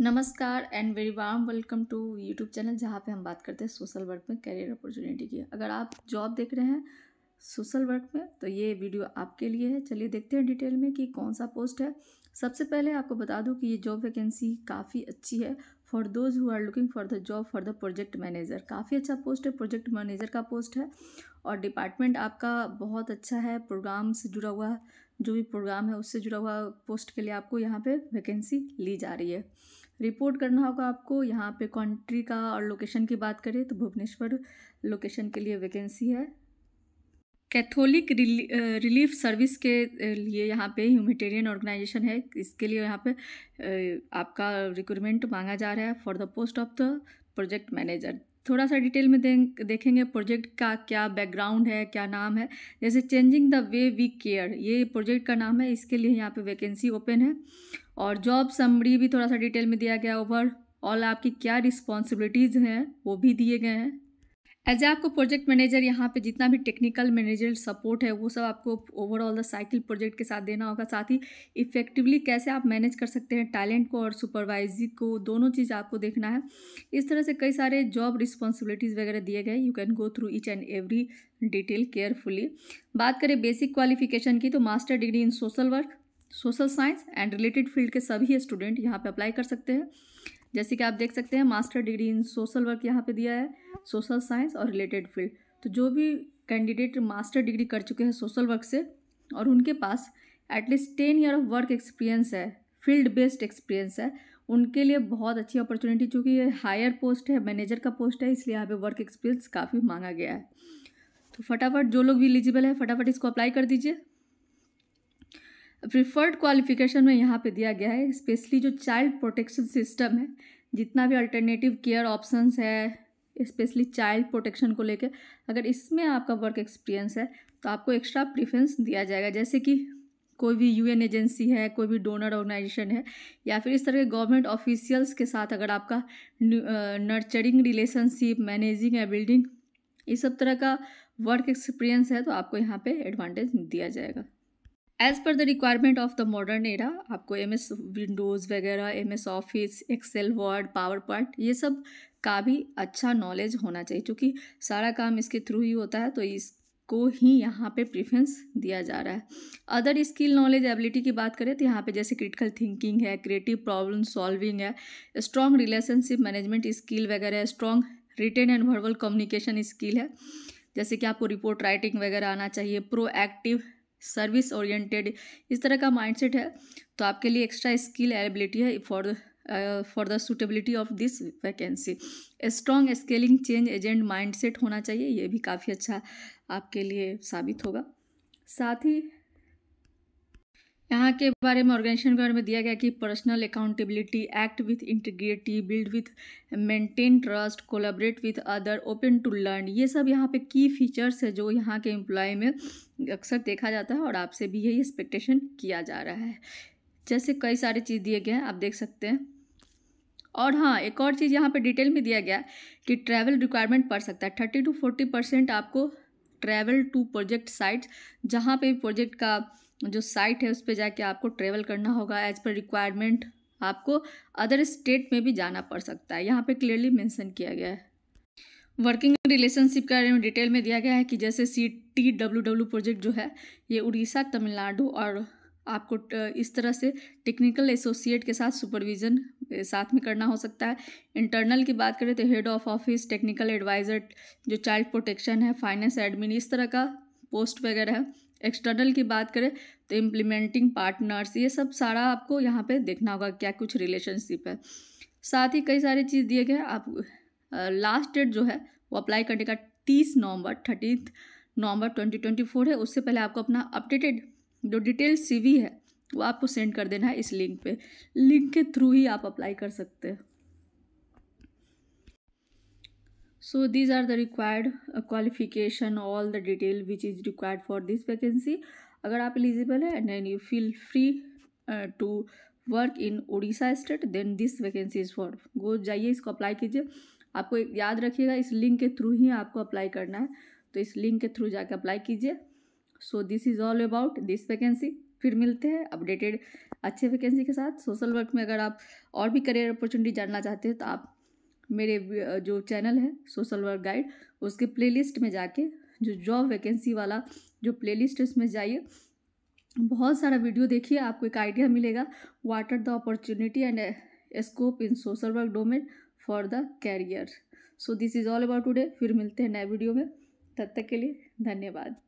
नमस्कार and very warm welcome to YouTube channel जहाँ पे हम बात करते हैं सोशल वर्क में करियर अपॉर्चुनिटी की अगर आप जॉब देख रहे हैं सोशल वर्क में तो ये वीडियो आपके लिए है चलिए देखते हैं डिटेल में कि कौन सा पोस्ट है सबसे पहले आपको बता दूं कि ये जॉब वैकेंसी काफ़ी अच्छी है for those who are looking for the job for the project manager काफ़ी अच्छा पोस्ट है प्रोजेक्ट मैनेजर का पोस्ट है और डिपार्टमेंट आपका बहुत अच्छा है प्रोग्राम से जुड़ा हुआ जो भी प्रोग्राम है उससे जुड़ा हुआ पोस्ट के लिए आपको यहाँ पे वैकेंसी ली जा रही है रिपोर्ट करना होगा आपको यहाँ पे कंट्री का और लोकेशन की बात करें तो भुवनेश्वर लोकेशन के लिए वैकेंसी है कैथोलिक रिली, रिलीफ सर्विस के लिए यहाँ पे ह्यूमिटेरियन ऑर्गेनाइजेशन है इसके लिए यहाँ पे आपका रिक्रूटमेंट मांगा जा रहा है for the post of the project manager थोड़ा सा डिटेल में देखेंगे प्रोजेक्ट का क्या बैकग्राउंड है क्या नाम है जैसे changing the way we care ये प्रोजेक्ट का नाम है इसके लिए यहाँ पे वैकेंसी ओपन है और जॉब समरी भी थोड़ा सा डिटेल में दिया गया ओवर ऑल आपकी क्या रिस्पॉन्सिबिलिटीज़ हैं वो भी दिए गए हैं एज ए आपको प्रोजेक्ट मैनेजर यहाँ पे जितना भी टेक्निकल मैनेजर सपोर्ट है वो सब आपको ओवरऑल द साइकिल प्रोजेक्ट के साथ देना होगा साथ ही इफेक्टिवली कैसे आप मैनेज कर सकते हैं टैलेंट को और सुपरवाइजी को दोनों चीज़ आपको देखना है इस तरह से कई सारे जॉब रिस्पॉन्सिबिलिटीज़ वगैरह दिए गए you can go through each and every detail carefully बात करें बेसिक क्वालिफिकेशन की तो master degree in social work social science and related field के सभी स्टूडेंट यहाँ पर अप्लाई कर सकते हैं जैसे कि आप देख सकते हैं master degree in social work यहाँ पे दिया है सोशल साइंस और रिलेटेड फील्ड तो जो भी कैंडिडेट मास्टर डिग्री कर चुके हैं सोशल वर्क से और उनके पास at least ten year of work experience है फील्ड बेस्ड एक्सपीरियंस है उनके लिए बहुत अच्छी अपॉर्चुनिटी चूँकि ये हायर पोस्ट है मैनेजर का पोस्ट है इसलिए यहाँ पर वर्क एक्सपीरियंस काफ़ी मांगा गया है तो फटाफट जो लोग भी एलिजिबल है फटाफट इसको अप्लाई कर दीजिए प्रिफर्ड क्वालिफिकेशन में यहाँ पे दिया गया है स्पेशली जो चाइल्ड प्रोटेक्शन सिस्टम है जितना भी अल्टरनेटिव केयर ऑप्शंस है स्पेशली चाइल्ड प्रोटेक्शन को लेकर अगर इसमें आपका वर्क एक्सपीरियंस है तो आपको एक्स्ट्रा प्रिफ्रेंस दिया जाएगा जैसे कि कोई भी यूएन एजेंसी है कोई भी डोनर ऑर्गेनाइजेशन है या फिर इस तरह के गवर्नमेंट ऑफिशियल्स के साथ अगर आपका नर्चरिंग रिलेशनशिप मैनेजिंग या बिल्डिंग इस सब तरह का वर्क एक्सपीरियंस है तो आपको यहाँ पे एडवांटेज दिया जाएगा as per the requirement of the modern era आपको एम एस विंडोज़ वगैरह M S Office Excel Word PowerPoint ये सब का भी अच्छा नॉलेज होना चाहिए क्योंकि सारा काम इसके थ्रू ही होता है तो इसको ही यहाँ पे प्रिफ्रेंस दिया जा रहा है अदर स्किल नॉलेज एबिलिटी की बात करें तो यहाँ पे जैसे क्रिटिकल थिंकिंग है क्रिएटिव प्रॉब्लम सॉल्विंग है स्ट्रॉन्ग रिलेशनशिप मैनेजमेंट स्किल वगैरह strong written and verbal communication skill है जैसे कि आपको रिपोर्ट राइटिंग वगैरह आना चाहिए प्रोएक्टिव सर्विस ओरिएंटेड इस तरह का माइंडसेट है तो आपके लिए एक्स्ट्रा स्किल एबिलिटी है for for the suitability of this vacancy strong scaling change agent mindset होना चाहिए ये भी काफ़ी अच्छा आपके लिए साबित होगा साथ ही यहाँ के बारे में ऑर्गेनाइजेशन के बारे में दिया गया कि personal accountability act with integrity build with maintain trust collaborate with other open to learn ये सब यहाँ पे की फीचर्स है जो यहाँ के एम्प्लॉय में अक्सर देखा जाता है और आपसे भी यही एक्सपेक्टेशन किया जा रहा है जैसे कई सारे चीज़ दिए गए हैं आप देख सकते हैं और हाँ एक और चीज़ यहाँ पर डिटेल में दिया गया कि ट्रैवल रिक्वायरमेंट पड़ सकता है थर्टी टू फोर्टी परसेंट आपको ट्रैवल टू प्रोजेक्ट साइट जहाँ पर प्रोजेक्ट का जो साइट है उस पर जाके आपको ट्रेवल करना होगा एज पर रिक्वायरमेंट आपको अदर स्टेट में भी जाना पड़ सकता है यहाँ पे क्लियरली मेंशन किया गया है वर्किंग रिलेशनशिप के बारे में डिटेल में दिया गया है कि जैसे C T W W project जो है ये उड़ीसा तमिलनाडु और आपको इस तरह से टेक्निकल एसोसिएट के साथ सुपरविजन साथ में करना हो सकता है इंटरनल की बात करें तो head of office technical adviser जो चाइल्ड प्रोटेक्शन है फाइनेंस एडमिन इस तरह का पोस्ट वगैरह है एक्सटर्नल की बात करें तो इम्प्लीमेंटिंग पार्टनर्स ये सब सारा आपको यहाँ पे देखना होगा क्या कुछ रिलेशनशिप है साथ ही कई सारी चीज़ दिए गए आप लास्ट डेट जो है वो अप्लाई करने का तीस नवंबर थर्टीन नवंबर ट्वेंटी ट्वेंटी फोर है उससे पहले आपको अपना अपडेटेड जो डिटेल सीवी है वो आपको सेंड कर देना है इस लिंक पर लिंक के थ्रू ही आप अप्लाई कर सकते हैं so these are the required uh, qualification all the detail which is required for this vacancy agar aap eligible hai and then you feel free uh, to work in Odisha state then this vacancy is for go jaiye isko apply kijiye aapko yaad rakhiyega is link ke through hi aapko apply karna hai to is link ke through जाके apply kijiye so this is all about this vacancy फिर मिलते हैं updated अच्छे vacancy के साथ social work में अगर आप और भी करियर अपॉर्चुनिटी जानना चाहते हैं तो आप मेरे जो चैनल है सोशल वर्क गाइड उसके प्लेलिस्ट में जाके जो जॉब वैकेंसी वाला जो प्लेलिस्ट उसमें जाइए बहुत सारा वीडियो देखिए आपको एक आइडिया मिलेगा what are the opportunity and scope in social work domain for the career so this is all about today फिर मिलते हैं नए वीडियो में तब तक के लिए धन्यवाद